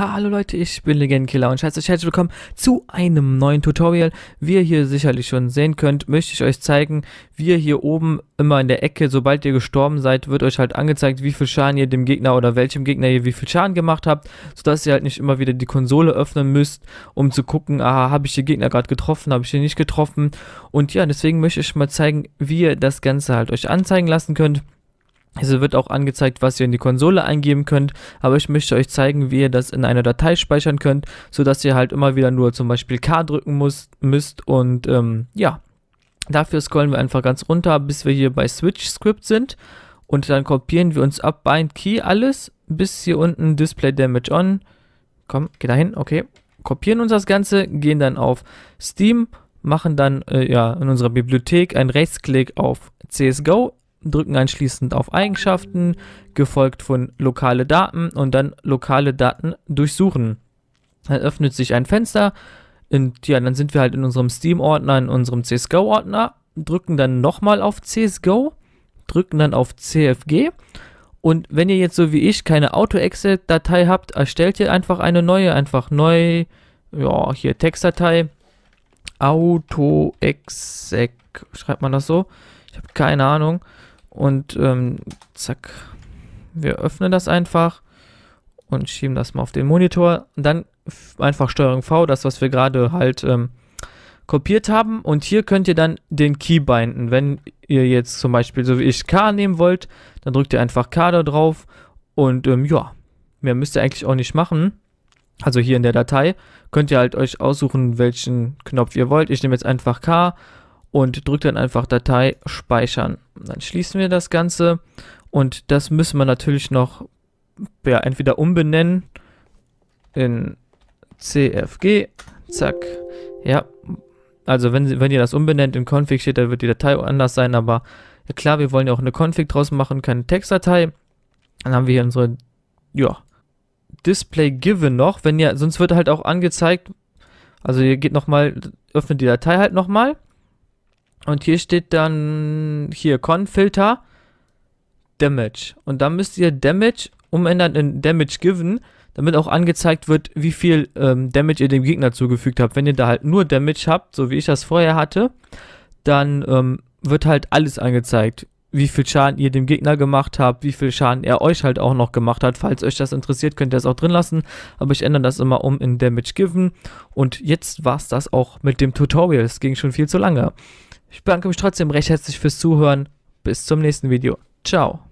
Hallo Leute, ich bin Legendenkiller und heiße herzlich willkommen zu einem neuen Tutorial. Wie ihr hier sicherlich schon sehen könnt, möchte ich euch zeigen, wie ihr hier oben immer in der Ecke, sobald ihr gestorben seid, wird euch halt angezeigt, wie viel Schaden ihr dem Gegner oder welchem Gegner ihr wie viel Schaden gemacht habt, sodass ihr halt nicht immer wieder die Konsole öffnen müsst, um zu gucken, aha, habe ich den Gegner gerade getroffen, habe ich den nicht getroffen. Und ja, deswegen möchte ich mal zeigen, wie ihr das Ganze halt euch anzeigen lassen könnt. Also wird auch angezeigt, was ihr in die Konsole eingeben könnt, aber ich möchte euch zeigen, wie ihr das in einer Datei speichern könnt, sodass ihr halt immer wieder nur zum Beispiel K drücken muss, müsst und ähm, ja, dafür scrollen wir einfach ganz runter, bis wir hier bei Switch Script sind und dann kopieren wir uns ab Bind Key alles bis hier unten Display Damage On. Komm, geh dahin, okay. Kopieren uns das Ganze, gehen dann auf Steam, machen dann äh, ja in unserer Bibliothek einen Rechtsklick auf CSGO, drücken anschließend auf Eigenschaften, gefolgt von lokale Daten und dann lokale Daten durchsuchen. Dann öffnet sich ein Fenster und ja, dann sind wir halt in unserem Steam-Ordner, in unserem CSGO-Ordner, drücken dann nochmal auf CSGO, drücken dann auf CFG und wenn ihr jetzt so wie ich keine Auto-Exit-Datei habt, erstellt ihr einfach eine neue, einfach neu, ja, hier Textdatei, Auto-Exec, schreibt man das so? Ich habe keine Ahnung. Und ähm, zack, wir öffnen das einfach und schieben das mal auf den Monitor. Und dann einfach Steuerung V, das was wir gerade halt ähm, kopiert haben. Und hier könnt ihr dann den Key binden. Wenn ihr jetzt zum Beispiel so wie ich K nehmen wollt, dann drückt ihr einfach K da drauf. Und ähm, ja, mehr müsst ihr eigentlich auch nicht machen. Also hier in der Datei könnt ihr halt euch aussuchen, welchen Knopf ihr wollt. Ich nehme jetzt einfach K und drückt dann einfach Datei speichern. Dann schließen wir das Ganze und das müssen wir natürlich noch ja, entweder umbenennen in CFG, zack, ja. Also wenn, wenn ihr das umbenennt in Config steht, dann wird die Datei anders sein, aber ja klar, wir wollen ja auch eine Config draus machen, keine Textdatei. Dann haben wir hier unsere, ja, Display Given noch, wenn ihr, sonst wird halt auch angezeigt, also ihr geht nochmal, öffnet die Datei halt nochmal und hier steht dann hier Con-Filter Damage. Und dann müsst ihr Damage umändern in Damage Given, damit auch angezeigt wird, wie viel ähm, Damage ihr dem Gegner zugefügt habt. Wenn ihr da halt nur Damage habt, so wie ich das vorher hatte, dann ähm, wird halt alles angezeigt. Wie viel Schaden ihr dem Gegner gemacht habt, wie viel Schaden er euch halt auch noch gemacht hat. Falls euch das interessiert, könnt ihr das auch drin lassen. Aber ich ändere das immer um in Damage Given. Und jetzt war es das auch mit dem Tutorial. Es ging schon viel zu lange. Ich bedanke mich trotzdem recht herzlich fürs Zuhören. Bis zum nächsten Video. Ciao.